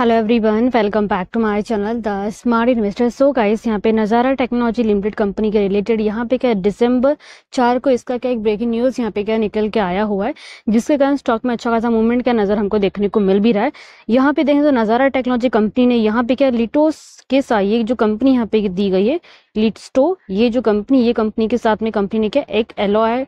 hello everyone welcome back to my channel the smart investor so guys यहाँ पे Nazara technology limited company के related यहाँ पे क्या दिसंबर चार को इसका क्या एक ब्रेकिंग न्यूज़ यहाँ पे क्या निकल के आया हुआ है जिसके कारण स्टॉक में अच्छा खासा मूवमेंट क्या नज़र हमको देखने को मिल भी रहा है यहाँ पे देखें तो नज़ारा टेक्नोलॉजी कंपनी ने यहाँ पे क्या लिटोस के साथ ये जो कंपनी यहाँ पे दी गई है लिटस्टो ये जो कंपनी ये कंपनी के साथ में कंपनी ने क्या एक एलॉय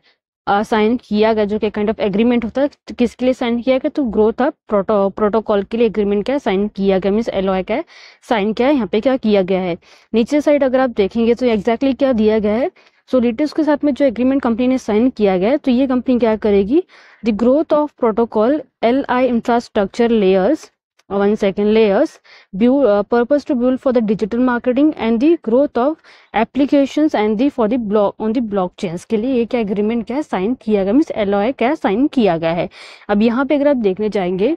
साइन किया गया जो कि काइंड ऑफ एग्रीमेंट होता है तो किसके लिए साइन किया गया तो ग्रोथ ऑफ प्रोटो प्रोटोकॉल के लिए एग्रीमेंट क्या साइन किया गया मीन्स एलोए का साइन क्या है यहाँ पे क्या किया गया है नीचे साइड अगर आप देखेंगे तो एग्जैक्टली क्या दिया गया है सो सोलिटिस के साथ में जो एग्रीमेंट कंपनी ने साइन किया गया तो ये कंपनी क्या करेगी the growth of protocol L I infrastructure layers one second layers build, uh, purpose to build for the digital marketing and the growth of applications and the for the block on the blockchains के लिए ये क्या agreement क्या sign किया गया means LOA क्या sign किया गया है अब यहाँ पे अगर आप देखने जाएंगे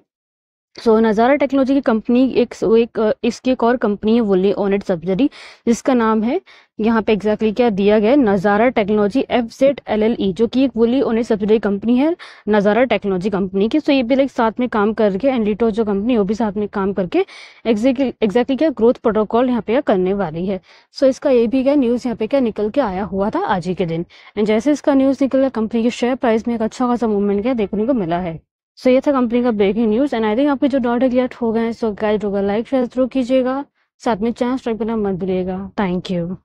सो so, नज़ारा टेक्नोलॉजी की कंपनी एक एक uh, इसकी एक और कंपनी है वोली ओनेड सब्जरी जिसका नाम है यहाँ पे एग्जैक्टली क्या दिया गया Nazara technology F Z L L E जो कि एक वोली ओनेड सब्जरी कंपनी है नज़ारा टेक्नोलॉजी कंपनी की सो so, ये भी लाइक साथ में काम करके एंडिटो जो कंपनी वो भी साथ में काम करके एग्जैक्टली क्या ग्रोथ प्रोटोकॉल यहाँ पे करने वाली है सो so, इसका ये भी क्या न्यूज़ यहाँ पे क्या निकल के आया हुआ था आज ही के दिन एंड जैसे इसका न्यूज़ निकला कंपनी के शेयर प्राइस में एक अच्छा खासा मूवमेंट क्या देखने को मिला है सो ये था कंपनी का breaking news and I think आपके जो डॉट है हो गए हैं सो गाइड होगा लाइक शेयर जरूर कीजिएगा साथ में चैनल स्ट्राइक करना मत भूलिएगा थैंक यू